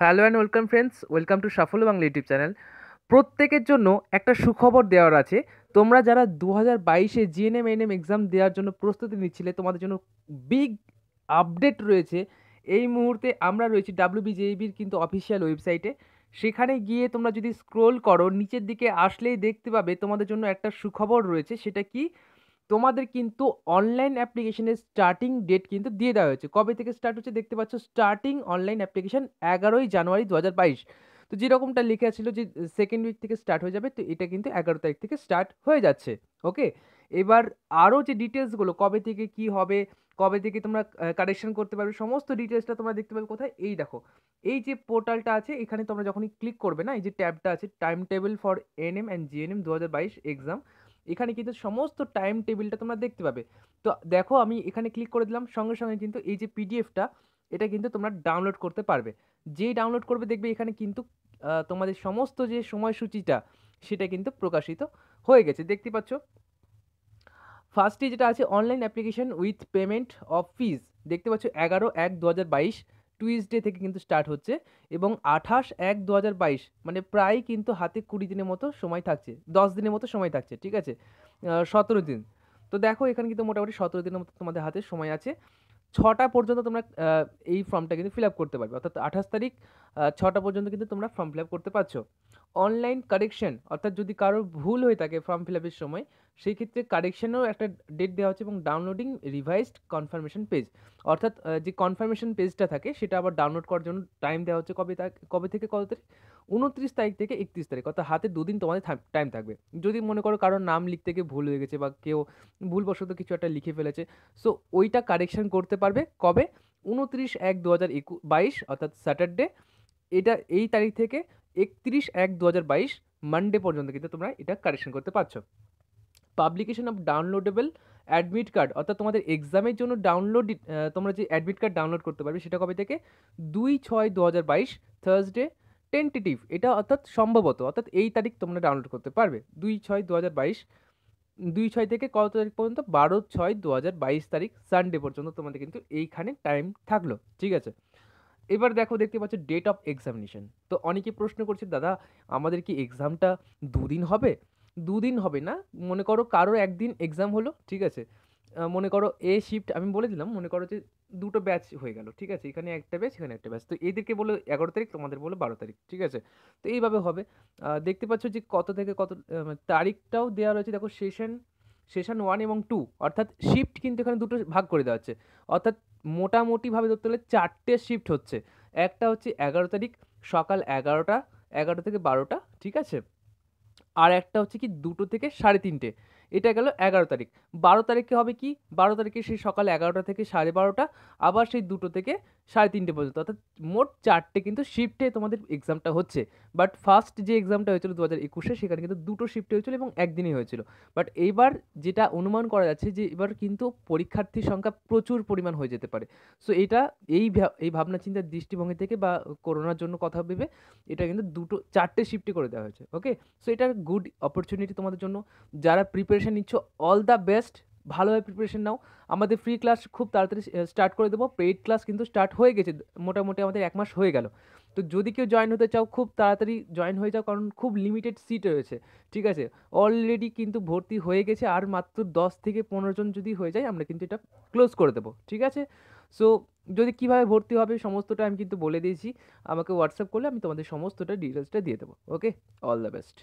hello and welcome friends welcome to Safal Bangla YouTube channel প্রত্যেকের জন্য একটা সুখবর দেওয়ার আছে তোমরা যারা দু হাজার বাইশে জিএনএম এনএম এক্সাম দেওয়ার জন্য প্রস্তুতি নিচ্ছিলে তোমাদের জন্য বিগ আপডেট রয়েছে এই মুহূর্তে আমরা রয়েছি ডাব্লিউবিজেবির কিন্তু অফিসিয়াল ওয়েবসাইটে সেখানে গিয়ে তোমরা যদি স্ক্রোল করো নিচের দিকে আসলেই দেখতে পাবে তোমাদের জন্য একটা সুখবর রয়েছে সেটা কি তোমাদের কিন্তু অনলাইন অ্যাপ্লিকেশনের স্টার্টিং ডেট কিন্তু দিয়ে দেওয়া হয়েছে কবে থেকে স্টার্ট হচ্ছে দেখতে পাচ্ছ স্টার্টিং অনলাইন অ্যাপ্লিকেশন এগারোই জানুয়ারি দু তো যেরকমটা লেখা ছিল যে সেকেন্ড উইক থেকে স্টার্ট হয়ে যাবে তো এটা কিন্তু এগারো তারিখ থেকে স্টার্ট হয়ে যাচ্ছে ওকে এবার আরও যে ডিটেলসগুলো কবে থেকে কি হবে কবে থেকে তোমরা কারেকশন করতে পারবে সমস্ত ডিটেলসটা তোমরা দেখতে পাবে কোথায় এই দেখো এই যে পোর্টালটা আছে এখানে তোমরা যখনই ক্লিক করবে না এই যে ট্যাবটা আছে time table for NM and GNM দু হাজার বাইশ এক্সাম এখানে কিন্তু সমস্ত টাইম টেবিলটা তোমরা দেখতে পাবে তো দেখো আমি এখানে ক্লিক করে দিলাম সঙ্গে সঙ্গে কিন্তু এই যে পিডিএফটা এটা কিন্তু তোমরা ডাউনলোড করতে পারবে যেই ডাউনলোড করবে দেখবে এখানে কিন্তু তোমাদের সমস্ত যে সময়সূচিটা সেটা কিন্তু প্রকাশিত হয়ে গেছে দেখতে পাচ্ছ ফার্স্টে যেটা আছে online application with payment of fees দেখতে পাচ্ছ এগারো এক দু হাজার বাইশ টুইসডে থেকে কিন্তু স্টার্ট হচ্ছে এবং আঠাশ এক দু হাজার বাইশ মানে প্রায় কিন্তু হাতে কুড়ি দিনের মতো সময় থাকছে দশ দিনের মতো সময় থাকছে ঠিক আছে সতেরো দিন তো দেখো এখানে কিন্তু মোটামুটি সতেরো দিনের মতো তোমাদের হাতে সময় আছে ছটা পর্যন্ত তোমরা এই ফর্মটা কিন্তু ফিল আপ করতে পারবে অর্থাৎ আঠাশ তারিখ ছটা পর্যন্ত কিন্তু তোমরা ফর্ম ফিল আপ করতে পারছো অনলাইন কারেকশন অর্থাৎ যদি কারো ভুল হয়ে থাকে ফর্ম ফিল আপের সময় সেই ক্ষেত্রে কারেকশানেরও একটা ডেট দেওয়া হচ্ছে এবং ডাউনলোডিং রিভাইজড কনফার্মেশন পেজ অর্থাৎ যে কনফার্মেশন পেজটা থাকে সেটা আবার ডাউনলোড করার জন্য টাইম দেওয়া হচ্ছে কবে কবে থেকে কত তারিখ উনত্রিশ তারিখ থেকে একত্রিশ তারিখ অর্থাৎ হাতে দুদিন তোমাদের টাইম থাকবে যদি মনে করো কারোর নাম লিখতে গিয়ে ভুল হয়ে গেছে বা কেউ ভুলবশত কিছু একটা লিখে ফেলেছে সো ওইটা কারেকশন করতে পারবে কবে উনত্রিশ এক দু হাজার একু বাইশ অর্থাৎ স্যাটারডে এটা এই তারিখ থেকে একত্রিশ এক দু হাজার বাইশ মানডে পর্যন্ত কিন্তু তোমরা এটা কারেকশন করতে পারছো publication of downloadable admit card অর্থাৎ তোমাদের এক্সামের জন্য ডাউনলোড তোমরা যে অ্যাডমিট কার্ড ডাউনলোড করতে পারবে সেটা কবে থেকে দুই ছয় দু হাজার বাইশ থার্সডে টেন্টেটিভ এটা অর্থাৎ সম্ভবত অর্থাৎ এই তারিখ তোমরা ডাউনলোড করতে পারবে দুই ছয় দু হাজার বাইশ দুই ছয় থেকে কত তারিখ পর্যন্ত বারো ছয় দু হাজার বাইশ তারিখ সানডে পর্যন্ত তোমাদের কিন্তু এইখানে টাইম থাকলো ঠিক আছে এবার দেখো দেখতে পাচ্ছ ডেট অফ এক্সামিনেশন তো অনেকে প্রশ্ন করছে দাদা আমাদের কি এক্সামটা দুদিন হবে দুদিন হবে না মনে করো কারোর একদিন এক্সাম হলো ঠিক আছে মনে করো এ শিফট আমি বলে দিলাম মনে করো যে দুটো ব্যাচ হয়ে গেল ঠিক আছে এখানে একটা ব্যাচ এখানে একটা ব্যাচ তো এদেরকে বলে এগারো তারিখ তোমাদের বলে বারো তারিখ ঠিক আছে তো এইভাবে হবে দেখতে পাচ্ছ যে কত থেকে কত মানে তারিখটাও দেওয়া রয়েছে দেখো সেশন সেশন ওয়ান এবং টু অর্থাৎ শিফট কিন্তু এখানে দুটো ভাগ করে দেওয়া হচ্ছে অর্থাৎ মোটামুটিভাবে ধরতে হলে চারটে শিফট হচ্ছে একটা হচ্ছে এগারো তারিখ সকাল এগারোটা এগারো থেকে বারোটা ঠিক আছে আর একটা হচ্ছে কি দুটো থেকে সাড়ে তিনটে এটা গেল এগারো তারিখ বারো তারিখে হবে কি বারো তারিখে সেই সকাল এগারোটা থেকে সাড়ে বারোটা আবার সেই দুটো থেকে সাড়ে তিনটে পর্যন্ত অর্থাৎ মোট চারটে কিন্তু শিফটে তোমাদের এক্সামটা হচ্ছে বাট ফার্স্ট যে এক্সামটা হয়েছিল দু হাজার একুশে সেখানে কিন্তু দুটো শিফটে হয়েছিল এবং একদিনই হয়েছিল বাট এইবার যেটা অনুমান করা যাচ্ছে যে এবার কিন্তু পরীক্ষার্থীর সংখ্যা প্রচুর পরিমাণ হয়ে যেতে পারে সো এটা এই এই ভাবনা চিন্তার দৃষ্টিভঙ্গি থেকে বা করোনার জন্য কথা ভেবে এটা কিন্তু দুটো চারটে শিফটে করে দেওয়া হয়েছে ওকে সো এটা গুড অপরচুনিটি তোমাদের জন্য যারা প্রিপারেশন প্রিপারেশান নিচ্ছ অল দ্য বেস্ট ভালোভাবে প্রিপারেশান নাও আমাদের ফ্রি ক্লাস খুব তাড়াতাড়ি স্টার্ট করে দেবো পেইড ক্লাস কিন্তু স্টার্ট হয়ে গেছে মোটামুটি আমাদের এক মাস হয়ে গেল তো যদি কেউ জয়েন হতে চাও খুব তাড়াতাড়ি জয়েন হয়ে যাও কারণ খুব লিমিটেড সিট রয়েছে ঠিক আছে অলরেডি কিন্তু ভর্তি হয়ে গেছে আর মাত্র দশ থেকে পনেরো জন যদি হয়ে যায় আমরা কিন্তু এটা ক্লোজ করে দেবো ঠিক আছে সো যদি কীভাবে ভর্তি হবে সমস্তটা আমি কিন্তু বলে দিয়েছি আমাকে হোয়াটসঅ্যাপ করলে আমি তোমাদের সমস্তটা ডিটেলসটা দিয়ে দেবো ওকে অল দ্য বেস্ট